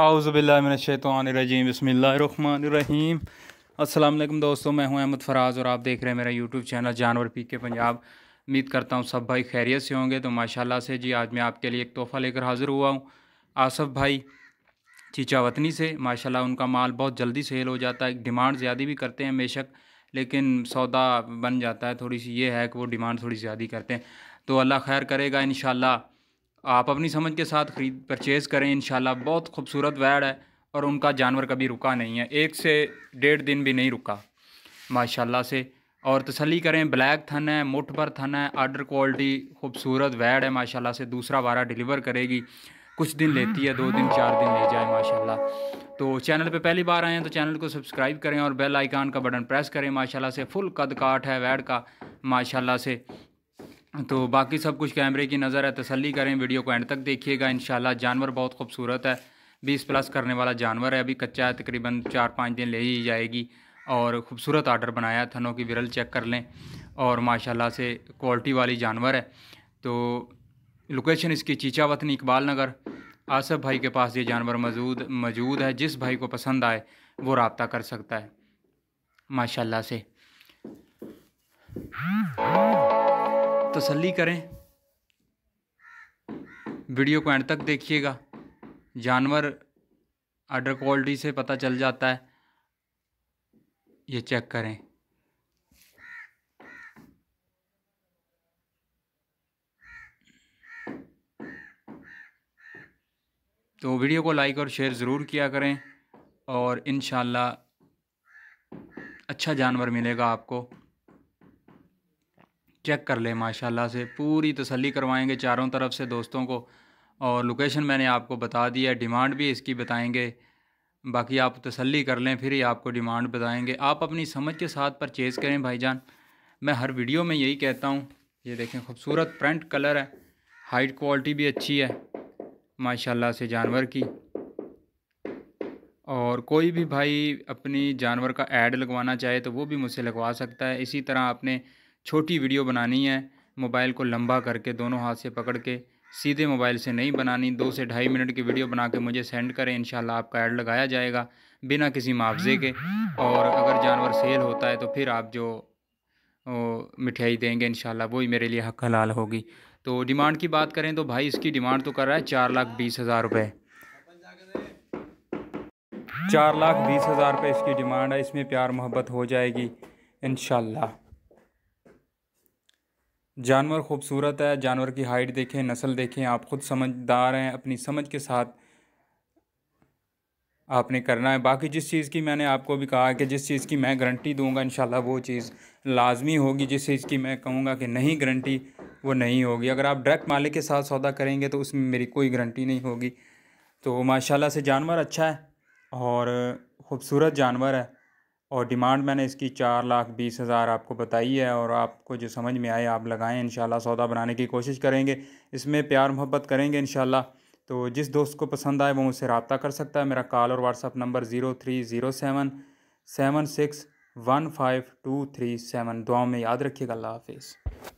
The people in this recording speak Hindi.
आउज़बिल्लिनशैतरजीम बसमीम अल्लाम दोस्तों मैं हूं अहमद फराज़ और आप देख रहे हैं मेरा यूट्यूब चैनल जानवर पी के पंजाब उम्मीद करता हूं सब भाई खैरियत से होंगे तो माशाल्लाह से जी आज मैं आपके लिए एक तोहफ़ा लेकर हाज़िर हुआ हूं आसफ़ भाई चीचा वतनी से माशाल्लाह उनका माल बहुत जल्दी सेल हो जाता है डिमांड ज़्यादा भी करते हैं बेशक लेकिन सौदा बन जाता है थोड़ी सी ये है कि वो डिमांड थोड़ी ज़्यादा करते हैं तो अल्लाह खैर करेगा इन आप अपनी समझ के साथ ख़रीद परचेज़ करें इन बहुत खूबसूरत वैड है और उनका जानवर कभी रुका नहीं है एक से डेढ़ दिन भी नहीं रुका माशाल्लाह से और तसली करें ब्लैक थन है मुठ भर थन है आर्डर क्वालिटी खूबसूरत वैड है माशाल्लाह से दूसरा वारा डिलीवर करेगी कुछ दिन लेती है दो दिन चार दिन ले जाए माशाल्लाह तो चैनल पे पहली बार आए हैं तो चैनल को सब्सक्राइब करें और बेल आइकान का बटन प्रेस करें माशाल्लाह से फुल कद काट है वैड का माशाल्लाह से तो बाकी सब कुछ कैमरे की नज़र है तसली करें वीडियो को एंड तक देखिएगा इन जानवर बहुत खूबसूरत है बीस प्लस करने वाला जानवर है अभी कच्चा है तकरीबन चार पाँच दिन ले ही जाएगी और ख़ूबसूरत आर्डर बनाया थनों की विरल चेक कर लें और माशाल्लाह से क्वालिटी वाली जानवर है तो लोकेशन इसकी चीचा वतनी इकबाल नगर आसफ़ भाई के पास ये जानवर मौजूद मौजूद है जिस भाई को पसंद आए वो रबता कर सकता है माशाल्लाह से तसल्ली करें वीडियो को एंड तक देखिएगा जानवर अडर क्वालिटी से पता चल जाता है ये चेक करें तो वीडियो को लाइक और शेयर ज़रूर किया करें और इन अच्छा जानवर मिलेगा आपको चेक कर लें माशाल्लाह से पूरी तसल्ली करवाएंगे चारों तरफ से दोस्तों को और लोकेशन मैंने आपको बता दिया है डिमांड भी इसकी बताएंगे बाकी आप तसल्ली कर लें फिर ही आपको डिमांड बताएंगे आप अपनी समझ के साथ परचेज़ करें भाईजान मैं हर वीडियो में यही कहता हूँ ये देखें खूबसूरत प्रिंट कलर है हाइट क्वालिटी भी अच्छी है माशाल्लाह से जानवर की और कोई भी भाई अपनी जानवर का ऐड लगवाना चाहे तो वो भी मुझसे लगवा सकता है इसी तरह आपने छोटी वीडियो बनानी है मोबाइल को लंबा करके दोनों हाथ से पकड़ के सीधे मोबाइल से नहीं बनानी दो से ढाई मिनट की वीडियो बना के मुझे सेंड करें इन आपका ऐड लगाया जाएगा बिना किसी मुआवजे के और अगर जानवर सेल होता है तो फिर आप जो मिठाई देंगे इन वही मेरे लिए हक हलाल होगी तो डिमांड की बात करें तो भाई इसकी डिमांड तो कर रहा है चार लाख बीस हज़ार रुपये चार लाख बीस हज़ार रुपये इसकी डिमांड है इसमें प्यार मोहब्बत हो जाएगी इन जानवर खूबसूरत है जानवर की हाइट देखें नस्ल देखें आप खुद समझदार हैं अपनी समझ के साथ आपने करना है बाकी जिस चीज़ की मैंने आपको भी कहा कि जिस चीज़ की मैं गारंटी दूंगा इन वो चीज़ लाजमी होगी जिस चीज़ की मैं कहूँगा कि नहीं गारंटी वो नहीं होगी अगर आप डायरेक्ट मालिक के साथ सौदा करेंगे तो उसमें मेरी कोई गारंटी नहीं होगी तो माशाल्लाह से जानवर अच्छा है और ख़ूबसूरत जानवर है और डिमांड मैंने इसकी चार लाख बीस हज़ार आपको बताई है और आपको जो समझ में आए आप लगाएं इन सौदा बनाने की कोशिश करेंगे इसमें प्यार मोहब्बत करेंगे इन तो जिस दोस्त को पसंद आए वो मुझसे रबता कर सकता है मेरा कॉल और WhatsApp number zero three zero seven seven six one five two three seven दुआओं में याद रखिएगा अल्लाह हाफिज़